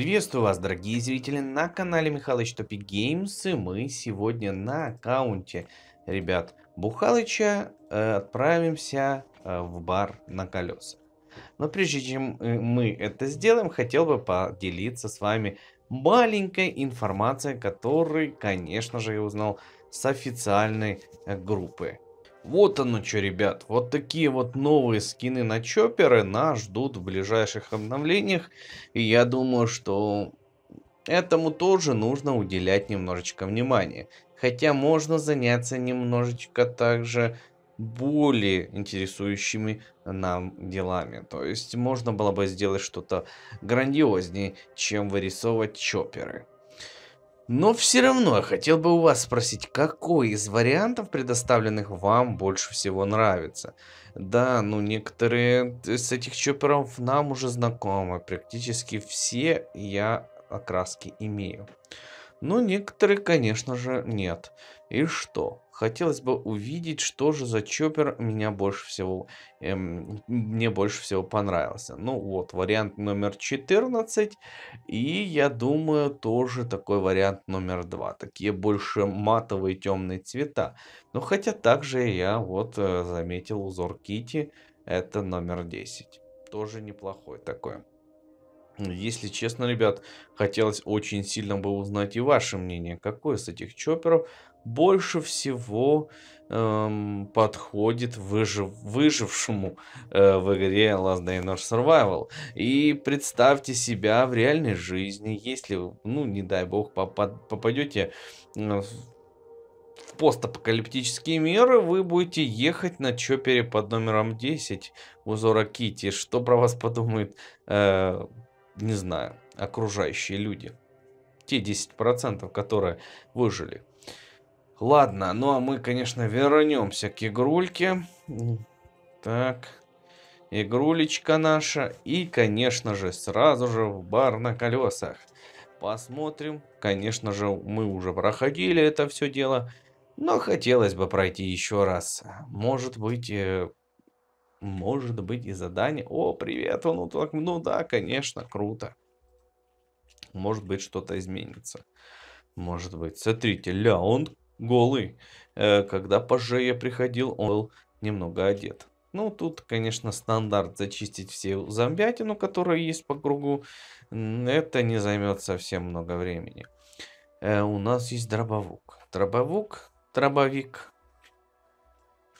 Приветствую вас, дорогие зрители, на канале Михалыч Топик Геймс, и мы сегодня на аккаунте, ребят, Бухалыча э, отправимся э, в бар на колеса. Но прежде чем э, мы это сделаем, хотел бы поделиться с вами маленькой информацией, которую, конечно же, я узнал с официальной э, группы вот оно что, ребят. Вот такие вот новые скины на чопперы нас ждут в ближайших обновлениях. И я думаю, что этому тоже нужно уделять немножечко внимания. Хотя можно заняться немножечко также более интересующими нам делами. То есть можно было бы сделать что-то грандиознее, чем вырисовывать чопперы. Но все равно я хотел бы у вас спросить, какой из вариантов, предоставленных вам, больше всего нравится? Да, ну некоторые из этих чопперов нам уже знакомы. Практически все я окраски имею. Но ну, некоторые, конечно же, нет. И что? Хотелось бы увидеть, что же за чоппер меня больше всего, эм, мне больше всего понравился. Ну вот, вариант номер 14. И я думаю, тоже такой вариант номер 2. Такие больше матовые темные цвета. Но хотя также я вот э, заметил узор Кити. Это номер 10. Тоже неплохой такой. Если честно, ребят, хотелось очень сильно бы узнать и ваше мнение, какой из этих чопперов больше всего эм, подходит выжив, выжившему э, в игре Last Day Notch Survival. И представьте себя в реальной жизни, если, ну, не дай бог, попад, попадете э, в постапокалиптические меры, вы будете ехать на чопере под номером 10 Зора Кити. Что про вас подумают, э, не знаю, окружающие люди? Те 10%, которые выжили. Ладно, ну а мы, конечно, вернемся к игрульке. Так, игрулечка наша. И, конечно же, сразу же в бар на колесах. Посмотрим. Конечно же, мы уже проходили это все дело. Но хотелось бы пройти еще раз. Может быть... Э, может быть и задание... О, привет, он вот так, ну да, конечно, круто. Может быть что-то изменится. Может быть. Смотрите, ля, он голый. Э, когда позже я приходил, он был немного одет. Ну, тут, конечно, стандарт зачистить все зомбятину, которая есть по кругу. Это не займет совсем много времени. Э, у нас есть дробовик. Дробовик, дробовик.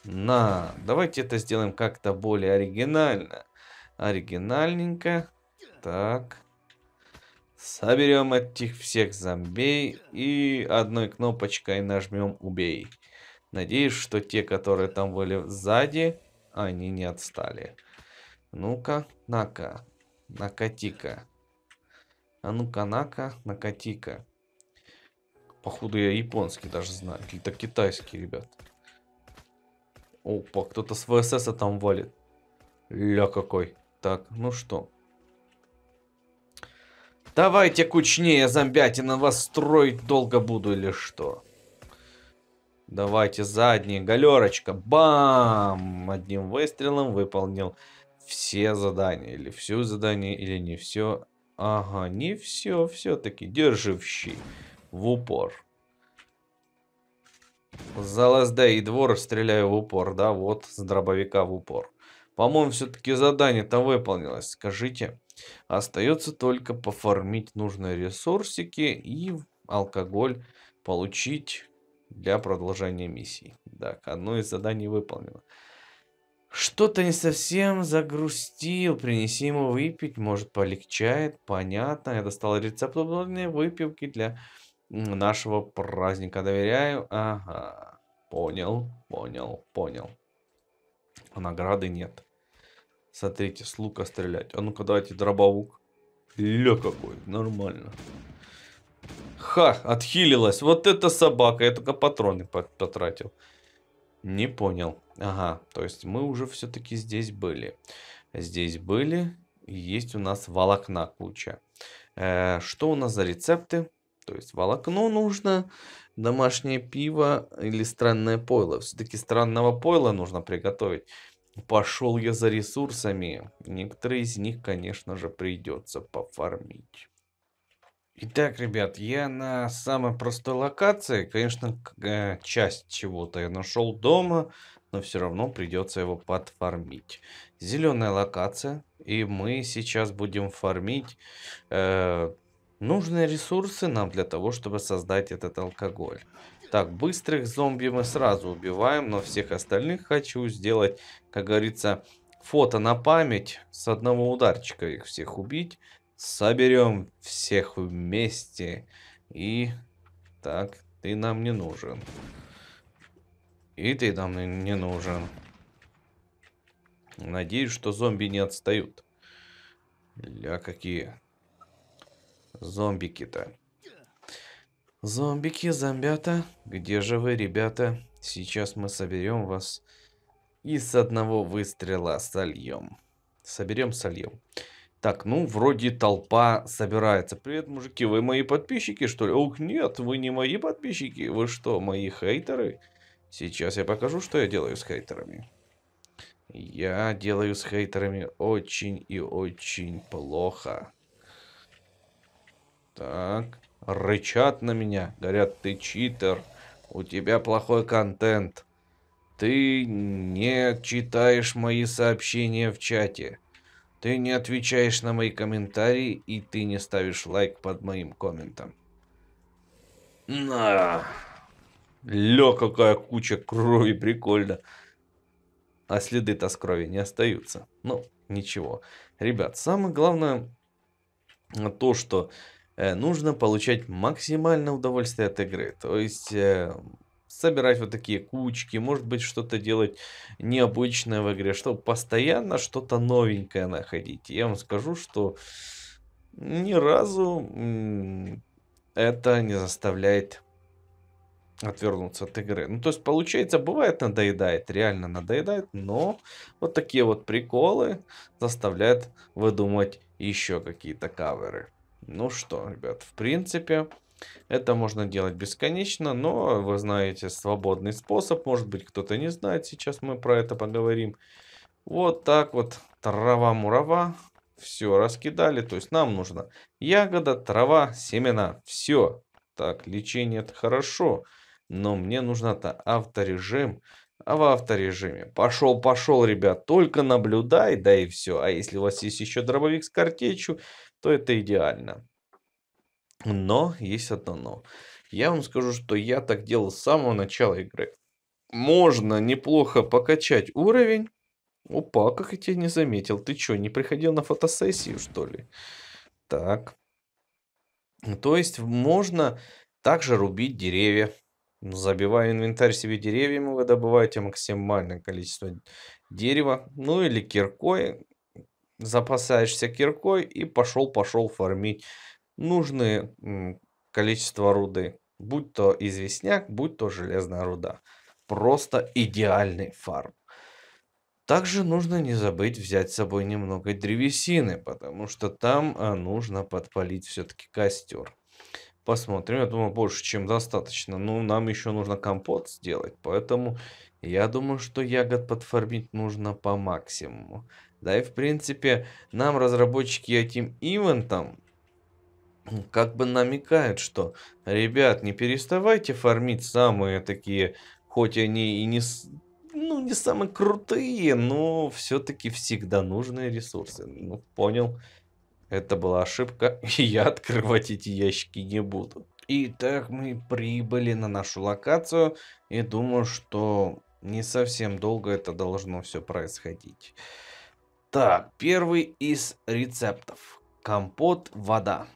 На, давайте это сделаем как-то более оригинально. Оригинальненько. Так. Соберем этих всех зомбей и одной кнопочкой нажмем «Убей». Надеюсь, что те, которые там были сзади, они не отстали. Ну-ка, на-ка, накати-ка. А ну-ка, на-ка, накати-ка. Походу я японский даже знаю. Или-то китайский, ребят. Опа, кто-то с ВСС там валит. Ля какой. Так, ну что. Давайте кучнее, на вас строить долго буду или что? Давайте задние, галерочка, бам! Одним выстрелом выполнил все задания. Или все задание, или не все. Ага, не все, все-таки. Держи в В упор. За ЛСД и двор стреляю в упор, да? Вот, с дробовика в упор. По-моему, все-таки задание-то выполнилось. Скажите, остается только пофармить нужные ресурсики и алкоголь получить для продолжения миссии. Так, одно из заданий выполнено. Что-то не совсем загрустил. Принеси ему выпить, может полегчает. Понятно, я достал рецепт удобной выпивки для нашего праздника. Доверяю. Ага, понял, понял, понял. Награды нет. Смотрите, с лука стрелять. А ну-ка, давайте дробовук. Лё какой, нормально. Ха, отхилилась. Вот это собака. Я только патроны потратил. Не понял. Ага, то есть мы уже все-таки здесь были. Здесь были. Есть у нас волокна куча. Э, что у нас за рецепты? То есть волокно нужно, домашнее пиво или странное пойло. Все-таки странного пойла нужно приготовить. Пошел я за ресурсами. Некоторые из них, конечно же, придется пофармить. Итак, ребят, я на самой простой локации. Конечно, э, часть чего-то я нашел дома, но все равно придется его подфармить. Зеленая локация. И мы сейчас будем фармить э, нужные ресурсы нам для того, чтобы создать этот алкоголь. Так, быстрых зомби мы сразу убиваем, но всех остальных хочу сделать, как говорится, фото на память. С одного ударчика их всех убить. Соберем всех вместе. И так, ты нам не нужен. И ты нам не нужен. Надеюсь, что зомби не отстают. Ля какие зомбики-то. Зомбики, зомбята, где же вы, ребята? Сейчас мы соберем вас и с одного выстрела сольем. Соберем, сольем. Так, ну, вроде толпа собирается. Привет, мужики, вы мои подписчики, что ли? Ох, нет, вы не мои подписчики. Вы что, мои хейтеры? Сейчас я покажу, что я делаю с хейтерами. Я делаю с хейтерами очень и очень плохо. Так, рычат на меня, говорят, ты читер, у тебя плохой контент, ты не читаешь мои сообщения в чате, ты не отвечаешь на мои комментарии и ты не ставишь лайк под моим комментом. На! Лё, какая куча крови, прикольно. А следы-то с крови не остаются. Ну, ничего. Ребят, самое главное то, что Э, нужно получать максимальное удовольствие от игры. То есть э, собирать вот такие кучки, может быть что-то делать необычное в игре, чтобы постоянно что-то новенькое находить. Я вам скажу, что ни разу это не заставляет отвернуться от игры. Ну, то есть, получается, бывает надоедает, реально надоедает, но вот такие вот приколы заставляют выдумать еще какие-то каверы. Ну что, ребят, в принципе, это можно делать бесконечно, но вы знаете свободный способ. Может быть, кто-то не знает, сейчас мы про это поговорим. Вот так вот, трава-мурава, все раскидали. То есть нам нужно ягода, трава, семена, все. Так, лечение это хорошо, но мне нужно-то авторежим. А в авторежиме пошел, пошел, ребят, только наблюдай, да и все. А если у вас есть еще дробовик с картечью, то это идеально. Но есть одно но. Я вам скажу, что я так делал с самого начала игры. Можно неплохо покачать уровень. Опа, как я тебя не заметил. Ты что, не приходил на фотосессию, что ли? Так. То есть можно также рубить деревья. Забивая инвентарь себе деревьями, вы добываете максимальное количество дерева. Ну или киркой запасаешься киркой и пошел-пошел фармить нужное количество руды. Будь то известняк, будь то железная руда. Просто идеальный фарм. Также нужно не забыть взять с собой немного древесины, потому что там а, нужно подпалить все-таки костер. Посмотрим, я думаю, больше, чем достаточно. Но ну, нам еще нужно компот сделать, поэтому я думаю, что ягод подфармить нужно по максимуму. Да и в принципе нам разработчики этим ивентом как бы намекают, что ребят, не переставайте фармить самые такие, хоть они и не ну, не самые крутые, но все-таки всегда нужные ресурсы. Ну, понял. Это была ошибка, и я открывать эти ящики не буду. Итак, мы прибыли на нашу локацию, и думаю, что не совсем долго это должно все происходить. Так, первый из рецептов. Компот, вода.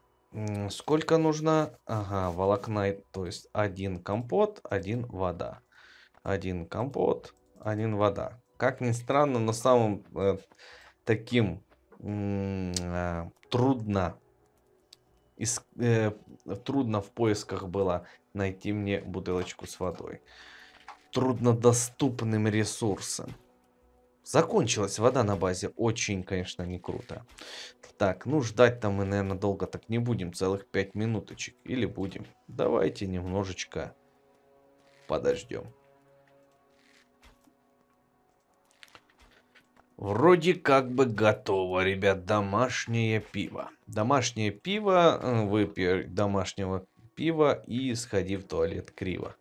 Сколько нужно? Ага, волокна, то есть один компот, один вода. Один компот, один вода. Как ни странно, но самым э, таким э, трудно, из, э, трудно в поисках было найти мне бутылочку с водой. Труднодоступным ресурсом. Закончилась вода на базе. Очень, конечно, не круто. Так, ну ждать там мы, наверное, долго так не будем. Целых 5 минуточек. Или будем. Давайте немножечко подождем. Вроде как бы готово, ребят, домашнее пиво. Домашнее пиво, э, выпей домашнего пива и сходи в туалет криво.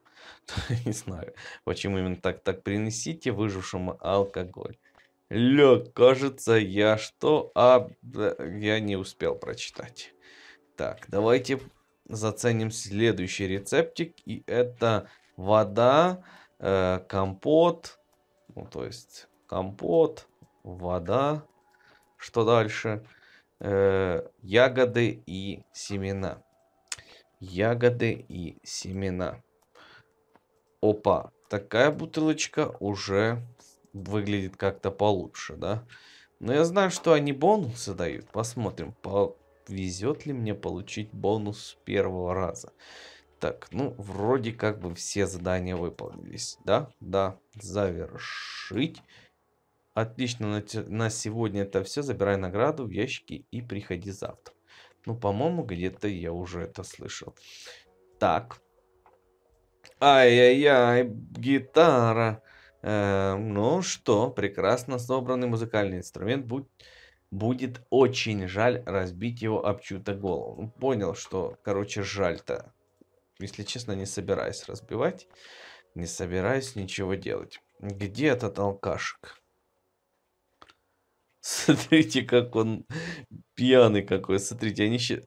Не знаю, почему именно так. Так принесите выжившему алкоголь. Лё, кажется, я что... А, я не успел прочитать. Так, давайте заценим следующий рецептик. И это вода, э, компот. Ну, то есть компот, вода. Что дальше? Э, ягоды и семена. Ягоды и семена. Опа, такая бутылочка уже выглядит как-то получше, да? Но я знаю, что они бонусы дают. Посмотрим, повезет ли мне получить бонус первого раза. Так, ну, вроде как бы все задания выполнились, да? Да, завершить. Отлично, на, на сегодня это все. Забирай награду в ящики и приходи завтра. Ну, по-моему, где-то я уже это слышал. Так, Ай-яй-яй, гитара. Э, ну что, прекрасно собранный музыкальный инструмент. Будь, будет очень жаль разбить его об чью-то голову. Ну, понял, что, короче, жаль-то. Если честно, не собираюсь разбивать. Не собираюсь ничего делать. Где этот алкашек? Смотрите, как он пьяный какой. Смотрите, они сейчас...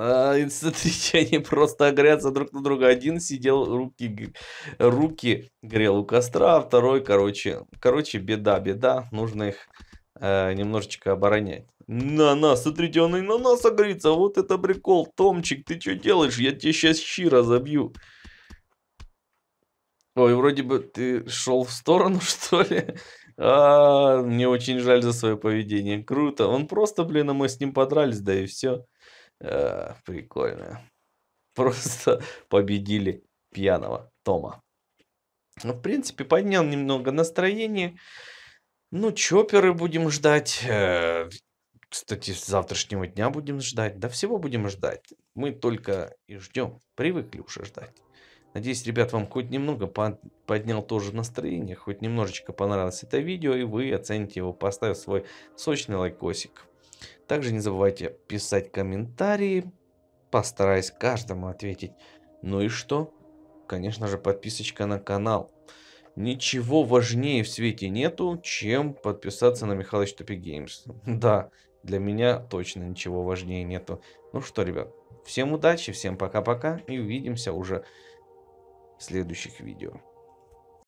А, Инстатричане просто огрятся друг на друга. Один сидел, руки, руки грел у костра, а второй, короче, короче, беда, беда. Нужно их э, немножечко оборонять. На нас, смотрите, он и на нас огрится. Вот это прикол. Томчик, ты что делаешь? Я тебе сейчас щи разобью. Ой, вроде бы ты шел в сторону, что ли? А, мне очень жаль за свое поведение. Круто. Он просто, блин, а мы с ним подрались, да и все. Э, прикольно. Просто победили пьяного Тома. Ну, в принципе, поднял немного настроение. Ну, чоперы будем ждать. Э, кстати, с завтрашнего дня будем ждать. Да всего будем ждать. Мы только и ждем. Привыкли уже ждать. Надеюсь, ребят, вам хоть немного поднял тоже настроение, хоть немножечко понравилось это видео, и вы оцените его, поставив свой сочный лайкосик. Также не забывайте писать комментарии. Постараюсь каждому ответить. Ну и что? Конечно же, подписочка на канал. Ничего важнее в свете нету, чем подписаться на Михалыч Тупи Геймс. Да, для меня точно ничего важнее нету. Ну что, ребят, всем удачи, всем пока-пока и увидимся уже в следующих видео.